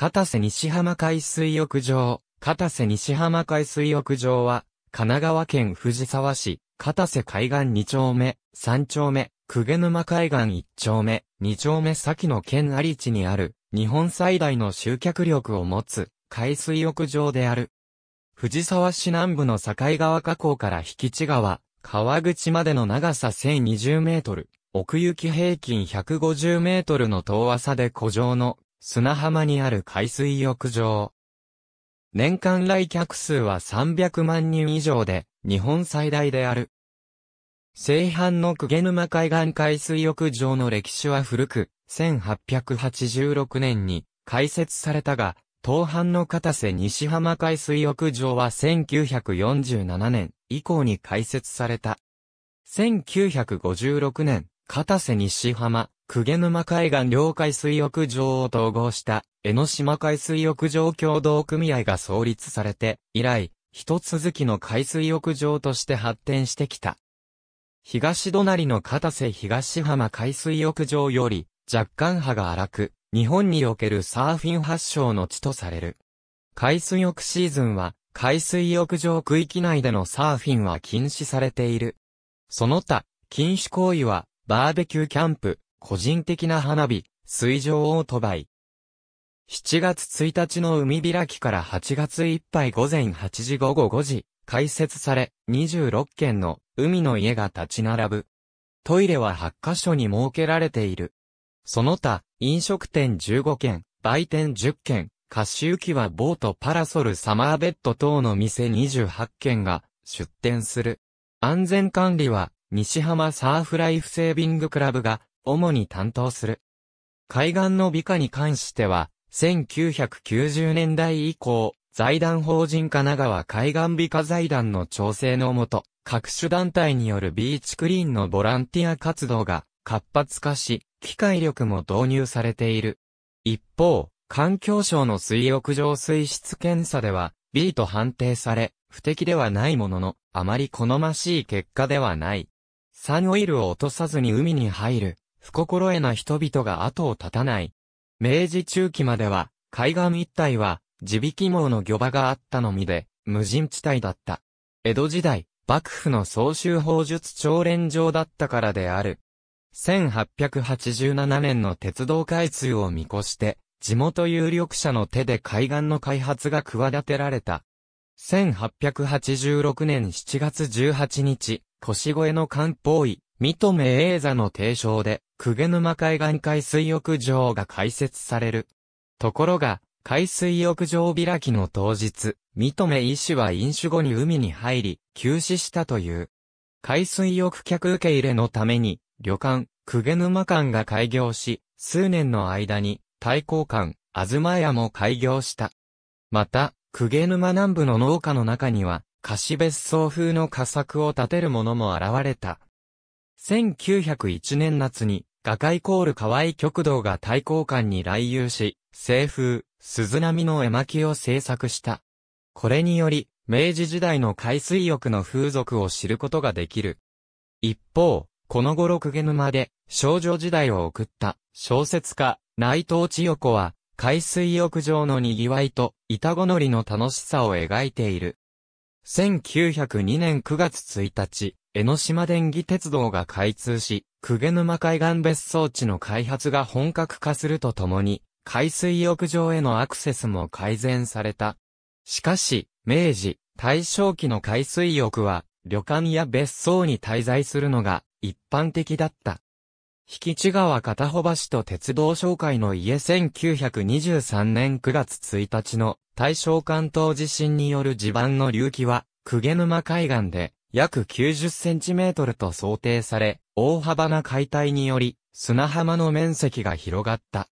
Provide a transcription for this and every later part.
片瀬西浜海水浴場。片瀬西浜海水浴場は、神奈川県藤沢市、片瀬海岸2丁目、3丁目、久毛沼海岸1丁目、2丁目先の県有地にある、日本最大の集客力を持つ、海水浴場である。藤沢市南部の境川河口から引地川、川口までの長さ1020メートル、奥行き平均150メートルの遠浅で古城の砂浜にある海水浴場。年間来客数は300万人以上で、日本最大である。西半の鵠沼海岸海水浴場の歴史は古く、1886年に開設されたが、東半の片瀬西浜海水浴場は1947年以降に開設された。1956年、片瀬西浜鵠沼海岸領海水浴場を統合した江ノ島海水浴場協同組合が創立されて、以来、一続きの海水浴場として発展してきた。東隣の片瀬東浜海水浴場より、若干波が荒く、日本におけるサーフィン発祥の地とされる。海水浴シーズンは、海水浴場区域内でのサーフィンは禁止されている。その他、禁止行為は、バーベキューキャンプ、個人的な花火、水上オートバイ。7月1日の海開きから8月いっぱい午前8時午後5時、開設され、26軒の海の家が立ち並ぶ。トイレは8カ所に設けられている。その他、飲食店15軒、売店10軒、貸し行きはボートパラソルサマーベッド等の店28軒が出店する。安全管理は西浜サーフライフセービングクラブが主に担当する。海岸の美化に関しては、1990年代以降、財団法人神奈川海岸美化財団の調整のもと、各種団体によるビーチクリーンのボランティア活動が活発化し、機械力も導入されている。一方、環境省の水浴場水質検査では、B と判定され、不適ではないものの、あまり好ましい結果ではない。サンオイルを落とさずに海に入る、不心得な人々が後を絶たない。明治中期までは、海岸一帯は、地引き網の漁場があったのみで、無人地帯だった。江戸時代、幕府の総集法術朝練場だったからである。1887年の鉄道開通を見越して、地元有力者の手で海岸の開発が企てられた。1886年7月18日、腰越の漢方医、三留英座の提唱で、鵠沼海岸海水浴場が開設される。ところが、海水浴場開きの当日、三留医師は飲酒後に海に入り、急死したという。海水浴客受け入れのために、旅館、鵠沼館が開業し、数年の間に、対抗館、東屋も開業した。また、鵠沼南部の農家の中には、貸別荘風の佳作を建てる者も現れた。1901年夏に、画界コール河合極道が対抗館に来遊し、西風、鈴波の絵巻を制作した。これにより、明治時代の海水浴の風俗を知ることができる。一方、この頃六家沼で少女時代を送った小説家内藤千代子は海水浴場の賑わいと板ごのりの楽しさを描いている。1902年9月1日、江ノ島電気鉄道が開通し、鵠沼海岸別荘地の開発が本格化するとともに、海水浴場へのアクセスも改善された。しかし、明治、大正期の海水浴は、旅館や別荘に滞在するのが一般的だった。引地川片穂橋と鉄道商会の家1923年9月1日の大正関東地震による地盤の隆起は、鵠沼海岸で約90センチメートルと想定され、大幅な解体により、砂浜の面積が広がった。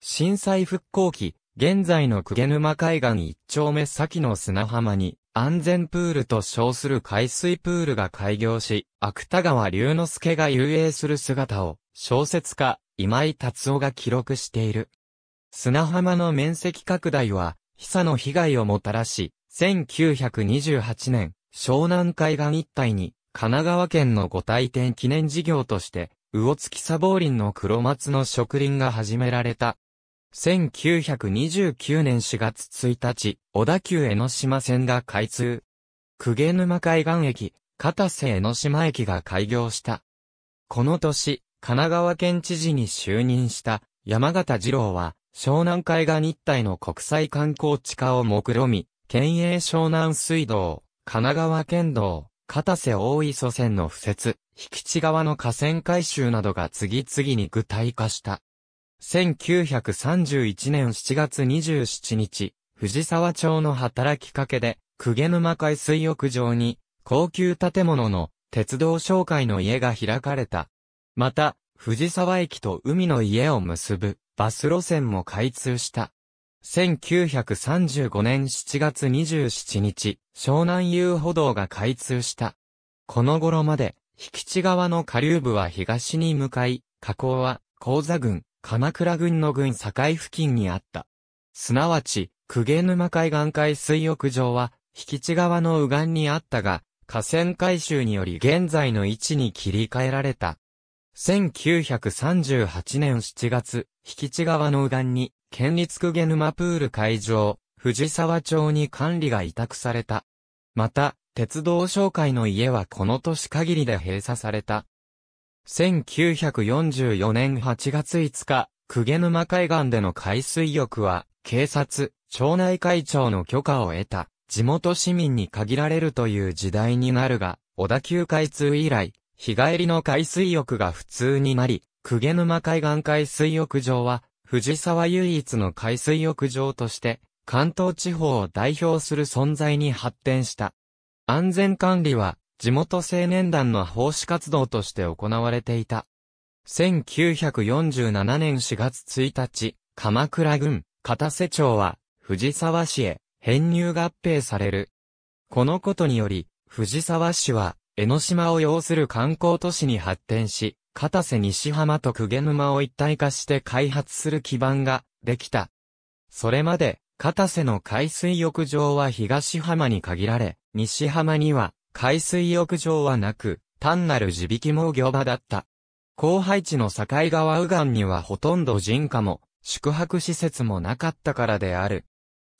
震災復興期、現在の鵠沼海岸一丁目先の砂浜に、安全プールと称する海水プールが開業し、芥川龍之介が遊泳する姿を、小説家、今井達夫が記録している。砂浜の面積拡大は、被サの被害をもたらし、1928年、湘南海岸一帯に、神奈川県のご体験記念事業として、魚月砂防林の黒松の植林が始められた。1929年4月1日、小田急江ノ島線が開通。久下沼海岸駅、片瀬江ノ島駅が開業した。この年、神奈川県知事に就任した山形二郎は、湘南海岸日体の国際観光地化を目論み、県営湘南水道、神奈川県道、片瀬大磯線の敷設、引地側の河川改修などが次々に具体化した。1931年7月27日、藤沢町の働きかけで、鵠沼海水浴場に、高級建物の鉄道商会の家が開かれた。また、藤沢駅と海の家を結ぶ、バス路線も開通した。1935年7月27日、湘南遊歩道が開通した。この頃まで、引地側の下流部は東に向かい、河口は、高座郡、鎌倉郡の郡境付近にあった。すなわち、久下沼海岸海水浴場は、引地側の右岸にあったが、河川改修により現在の位置に切り替えられた。1938年7月、引地川の右岸に、県立久下沼プール会場、藤沢町に管理が委託された。また、鉄道商会の家はこの年限りで閉鎖された。1944年8月5日、久下沼海岸での海水浴は、警察、町内会長の許可を得た、地元市民に限られるという時代になるが、小田急開通以来、日帰りの海水浴が普通になり、げ沼海岸海水浴場は、藤沢唯一の海水浴場として、関東地方を代表する存在に発展した。安全管理は、地元青年団の奉仕活動として行われていた。1947年4月1日、鎌倉郡、片瀬町は、藤沢市へ、編入合併される。このことにより、藤沢市は、江ノ島を要する観光都市に発展し、片瀬西浜と鵠沼を一体化して開発する基盤ができた。それまで、片瀬の海水浴場は東浜に限られ、西浜には海水浴場はなく、単なる地引きも業場だった。後輩地の境川右岸にはほとんど人家も、宿泊施設もなかったからである。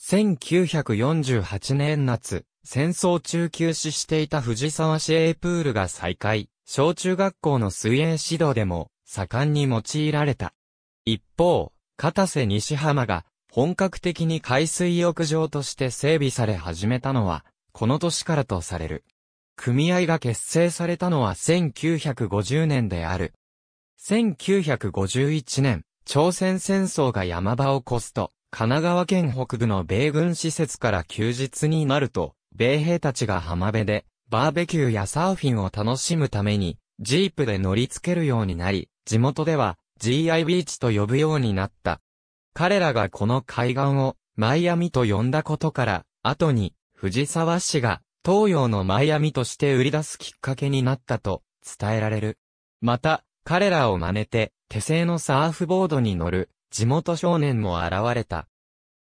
1948年夏、戦争中休止していた藤沢市 A プールが再開、小中学校の水泳指導でも盛んに用いられた。一方、片瀬西浜が本格的に海水浴場として整備され始めたのは、この年からとされる。組合が結成されたのは1950年である。1951年、朝鮮戦争が山場を越すと、神奈川県北部の米軍施設から休日になると、米兵たちが浜辺で、バーベキューやサーフィンを楽しむために、ジープで乗り付けるようになり、地元では GI ビーチと呼ぶようになった。彼らがこの海岸をマイアミと呼んだことから、後に藤沢市が東洋のマイアミとして売り出すきっかけになったと伝えられる。また、彼らを真似て手製のサーフボードに乗る地元少年も現れた。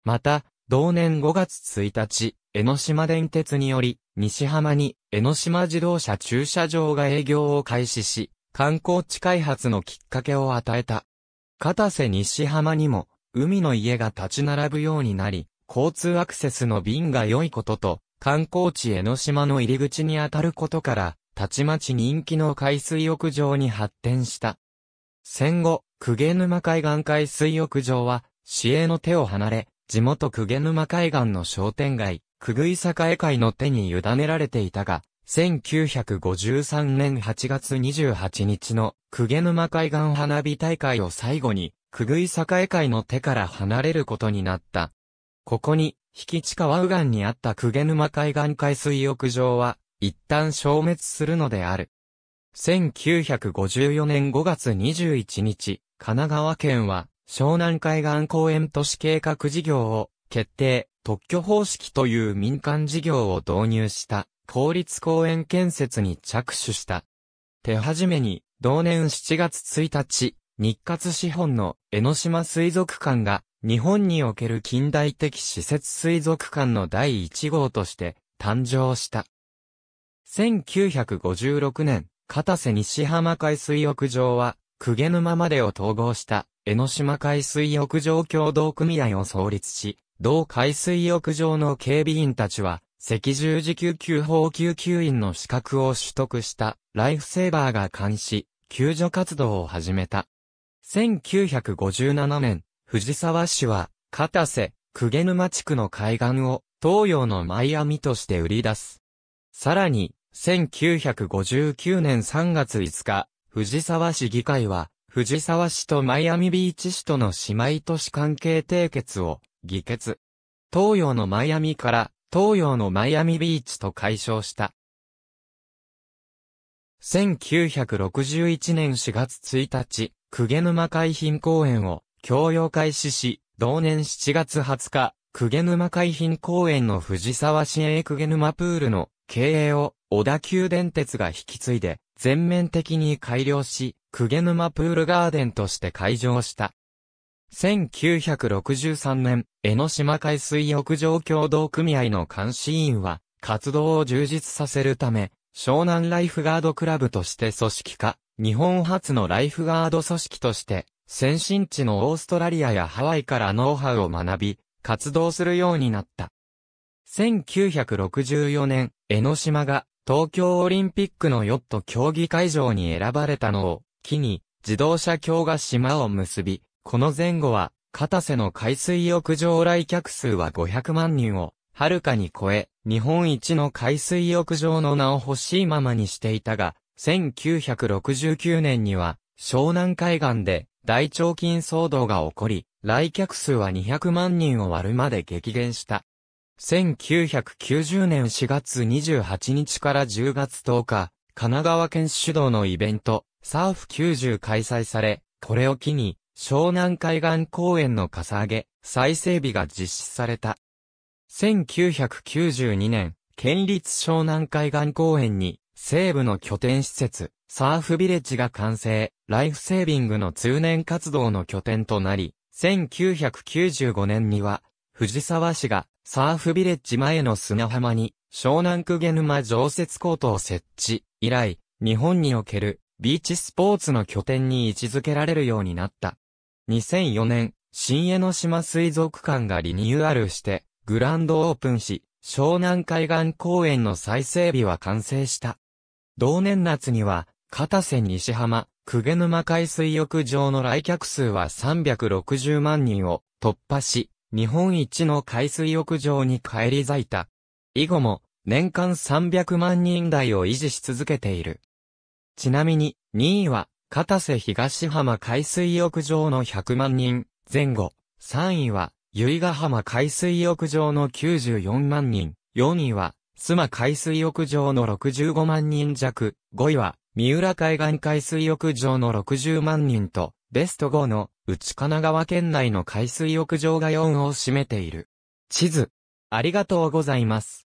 また、同年5月1日、江ノ島電鉄により、西浜に江ノ島自動車駐車場が営業を開始し、観光地開発のきっかけを与えた。片瀬西浜にも、海の家が立ち並ぶようになり、交通アクセスの便が良いことと、観光地江ノ島の入り口に当たることから、たちまち人気の海水浴場に発展した。戦後、久下沼海岸海水浴場は、市営の手を離れ、地元鵠沼海岸の商店街、くぐい栄会の手に委ねられていたが、1953年8月28日の鵠沼海岸花火大会を最後に、くぐい栄会の手から離れることになった。ここに、引地川右岸にあった鵠沼海岸海水浴場は、一旦消滅するのである。1954年5月21日、神奈川県は、湘南海岸公園都市計画事業を決定、特許方式という民間事業を導入した公立公園建設に着手した。手始めに、同年7月1日、日活資本の江ノ島水族館が日本における近代的施設水族館の第1号として誕生した。1956年、片瀬西浜海水浴場は、久毛沼までを統合した江ノ島海水浴場協同組合を創立し、同海水浴場の警備員たちは、赤十字救急法救急員の資格を取得したライフセーバーが監視、救助活動を始めた。1957年、藤沢市は、片瀬、鵠沼地区の海岸を東洋のマイアミとして売り出す。さらに、1959年3月5日、藤沢市議会は、藤沢市とマイアミビーチ市との姉妹都市関係締結を議決。東洋のマイアミから東洋のマイアミビーチと解消した。1961年4月1日、鵠沼海浜公園を共用開始し、同年7月20日、鵠沼海浜公園の藤沢市営鵠沼プールの経営を小田急電鉄が引き継いで、全面的に改良し、クゲ沼プールガーデンとして開場した。1963年、江ノ島海水浴場協同組合の監視員は、活動を充実させるため、湘南ライフガードクラブとして組織化、日本初のライフガード組織として、先進地のオーストラリアやハワイからノウハウを学び、活動するようになった。1964年、江ノ島が東京オリンピックのヨット競技会場に選ばれたのを、機に、自動車橋が島を結び、この前後は、片瀬の海水浴場来客数は500万人を、はるかに超え、日本一の海水浴場の名を欲しいままにしていたが、1969年には、湘南海岸で、大腸菌騒動が起こり、来客数は200万人を割るまで激減した。1990年4月28日から10月10日、神奈川県主導のイベント、サーフ90開催され、これを機に、湘南海岸公園のかさ上げ、再整備が実施された。1992年、県立湘南海岸公園に、西部の拠点施設、サーフビレッジが完成、ライフセービングの通年活動の拠点となり、1995年には、藤沢市がサーフビレッジ前の砂浜に湘南区下沼常設コートを設置以来、日本におけるビーチスポーツの拠点に位置づけられるようになった。2004年、新江ノ島水族館がリニューアルして、グランドオープンし、湘南海岸公園の再整備は完成した。同年夏には、片瀬西浜、久下沼海水浴場の来客数は360万人を突破し、日本一の海水浴場に帰り咲いた。以後も、年間300万人台を維持し続けている。ちなみに、2位は、片瀬東浜海水浴場の100万人前後、3位は、由比ヶ浜海水浴場の94万人、4位は、須磨海水浴場の65万人弱、5位は、三浦海岸海水浴場の60万人と、ベスト5の内神奈川県内の海水浴場が4を占めている。地図。ありがとうございます。